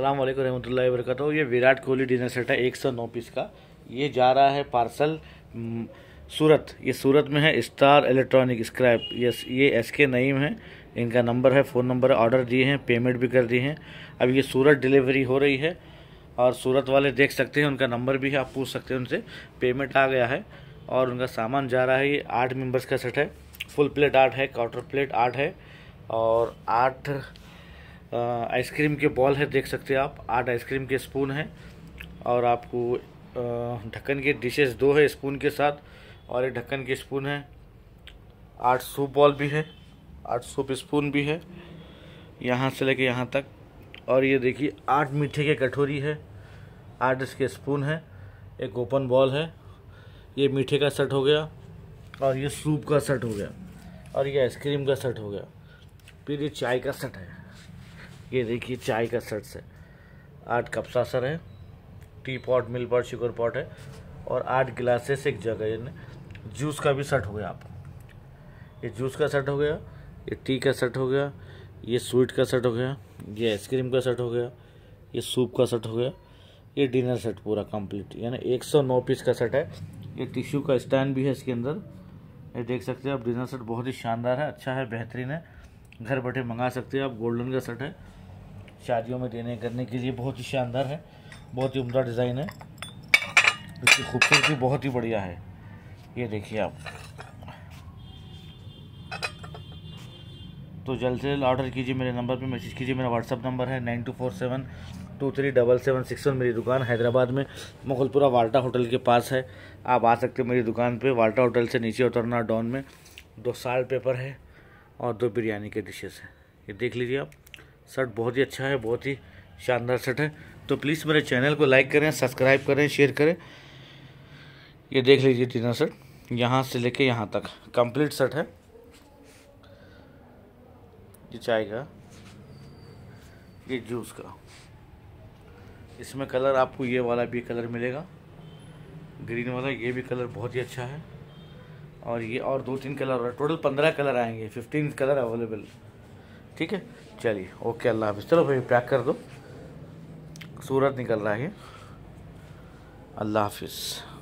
अल्लाम रहमतुल्ला वरक ये विराट कोहली डिनर सेट है एक सौ नौ पीस का ये जा रहा है पार्सल हम्म, सूरत ये सूरत में है स्टार इलेक्ट्रॉनिक स्क्रैप ये ये एस के नईम है इनका नंबर है फ़ोन नंबर ऑर्डर दिए हैं पेमेंट भी कर दिए हैं अब ये सूरत डिलीवरी हो रही है और सूरत वाले देख सकते हैं उनका नंबर भी है आप पूछ सकते हैं उनसे पेमेंट आ गया है और उनका सामान जा रहा है ये आठ मेम्बर्स का सेट है फुल प्लेट आठ है क्वार्टर प्लेट आठ है और आठ आइसक्रीम के बॉल है देख सकते हैं आप आठ आइसक्रीम के स्पून हैं और आपको ढक्कन के डिशेस दो है स्पून के साथ और एक ढक्कन के स्पून है आठ सूप बॉल भी है आठ सूप स्पून भी है यहाँ से लेके यहाँ तक और ये देखिए आठ मीठे के कटोरी है आठ इसके स्पून है एक ओपन बॉल है ये मीठे का सेट हो गया और ये सूप का सेट हो गया और ये आइसक्रीम का सेट हो गया फिर ये चाय का सेट है ये देखिए चाय का सेट है आठ कप सर है teapot milk pot sugar pot है और आठ गिलासेस एक जग है जूस का भी सेट हो गया आप ये जूस का सेट हो गया ये टी का सेट हो गया ये स्वीट का सेट हो गया ये आइसक्रीम का सेट हो गया ये सूप का सेट हो गया ये डिनर सेट पूरा कंप्लीट यानी 109 पीस का सेट है ये टिश्यू का स्टैंड भी है इसके अंदर ये देख सकते हैं आप डिनर सेट बहुत ही शानदार है अच्छा है बेहतरीन है घर बैठे मंगा सकते हो आप गोल्डन का सेट है शादियों में देने करने के लिए बहुत ही शानदार है बहुत ही उम्दा डिज़ाइन है इसकी खूबसूरती बहुत ही बढ़िया है ये देखिए आप तो जल्द से जल्द ऑर्डर कीजिए मेरे नंबर पे मैसेज कीजिए मेरा व्हाट्सअप नंबर है nine two four seven two three double seven six one मेरी दुकान हैदराबाद में मुगलपुरा वाल्टा होटल के पास है आप आ सकते हो मेरी दुकान पे वाल्टा होटल से नीचे उतरना डॉन में दो साल पेपर है और दो बिरयानी के डिशेस हैं ये देख लीजिए आप शर्ट बहुत ही अच्छा है बहुत ही शानदार शर्ट है तो प्लीज़ मेरे चैनल को लाइक करें सब्सक्राइब करें शेयर करें ये देख लीजिए तीनों शर्ट यहाँ से लेके यहाँ तक कंप्लीट शर्ट है ये चाय का ये जूस का इसमें कलर आपको ये वाला भी कलर मिलेगा ग्रीन वाला ये भी कलर बहुत ही अच्छा है और ये और दो तीन कलर और टोटल पंद्रह कलर आएंगे फिफ्टीन कलर अवेलेबल ठीक है चलिए ओके अल्लाह हाफिज़ चलो भाई पैक कर दो सूरत निकल रहा है अल्लाह हाफिज़